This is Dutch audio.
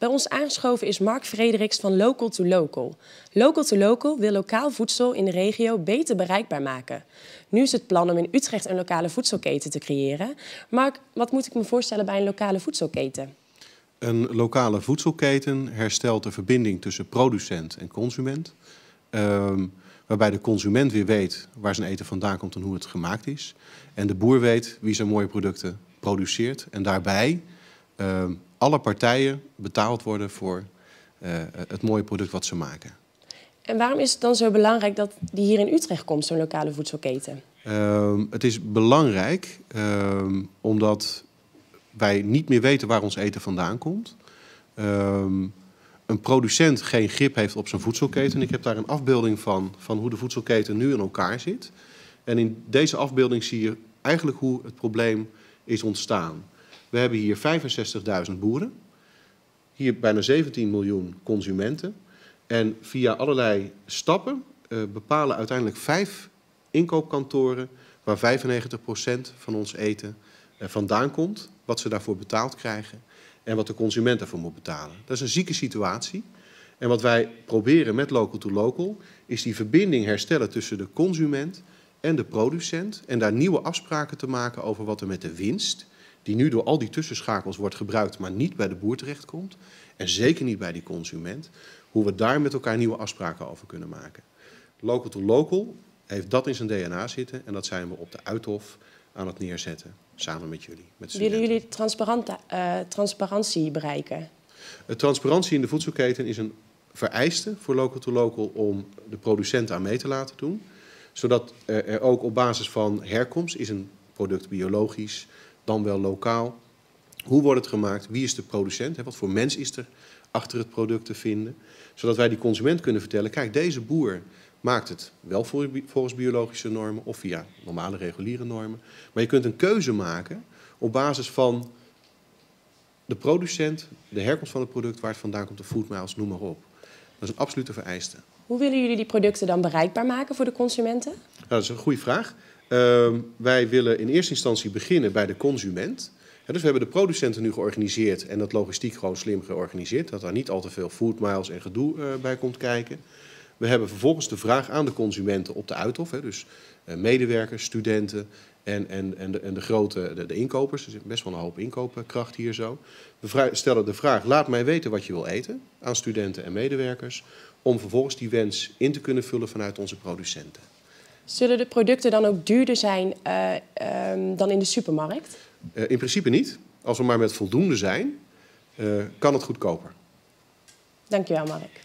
Bij ons aangeschoven is Mark Frederiks van Local to Local. Local to Local wil lokaal voedsel in de regio beter bereikbaar maken. Nu is het plan om in Utrecht een lokale voedselketen te creëren. Mark, wat moet ik me voorstellen bij een lokale voedselketen? Een lokale voedselketen herstelt de verbinding tussen producent en consument. Ehm, waarbij de consument weer weet waar zijn eten vandaan komt en hoe het gemaakt is. En de boer weet wie zijn mooie producten produceert. En daarbij ehm, alle partijen betaald worden voor eh, het mooie product wat ze maken. En waarom is het dan zo belangrijk dat die hier in Utrecht komt, zo'n lokale voedselketen? Ehm, het is belangrijk ehm, omdat wij niet meer weten waar ons eten vandaan komt. Ehm, een producent geen grip heeft op zijn voedselketen. Ik heb daar een afbeelding van, van hoe de voedselketen nu in elkaar zit. En in deze afbeelding zie je eigenlijk hoe het probleem is ontstaan. We hebben hier 65.000 boeren, hier bijna 17 miljoen consumenten. En via allerlei stappen eh, bepalen uiteindelijk vijf inkoopkantoren waar 95% van ons eten eh, vandaan komt, wat ze daarvoor betaald krijgen en wat de consument daarvoor moet betalen. Dat is een zieke situatie. En wat wij proberen met local to local is die verbinding herstellen tussen de consument en de producent en daar nieuwe afspraken te maken over wat er met de winst die nu door al die tussenschakels wordt gebruikt, maar niet bij de boer terechtkomt. En zeker niet bij die consument. Hoe we daar met elkaar nieuwe afspraken over kunnen maken. Local to local heeft dat in zijn DNA zitten en dat zijn we op de Uithof aan het neerzetten samen met jullie. Met Willen jullie eh, transparantie bereiken? Eh, transparantie in de voedselketen is een vereiste voor local to local om de producenten aan mee te laten doen. Zodat er ook op basis van herkomst is een product biologisch, dan wel lokaal. Hoe wordt het gemaakt? Wie is de producent? Wat voor mens is er achter het product te vinden? Zodat wij die consument kunnen vertellen: kijk, deze boer maakt het wel volgens biologische normen of via normale reguliere normen. Maar je kunt een keuze maken op basis van de producent, de herkomst van het product, waar het vandaan komt, de food miles, noem maar op. Dat is een absolute vereiste. Hoe willen jullie die producten dan bereikbaar maken voor de consumenten? Nou, dat is een goede vraag. Ehm, wij willen in eerste instantie beginnen bij de consument. dus we hebben de producenten nu georganiseerd en dat logistiek gewoon slim georganiseerd. Dat daar niet al te veel food miles en gedoe eh, bij komt kijken. We hebben vervolgens de vraag aan de consumenten op de uithof. Hè, dus eh, medewerkers, studenten en, en, en, de, en de grote de, de inkopers. Er zit best wel een hoop inkoopkracht hier zo. We stellen de vraag, laat mij weten wat je wil eten aan studenten en medewerkers. Om vervolgens die wens in te kunnen vullen vanuit onze producenten. Zullen de producten dan ook duurder zijn eh, ehm, dan in de supermarkt? Eh, in principe niet. Als we maar met voldoende zijn, eh, kan het goedkoper. Dankjewel, Mark.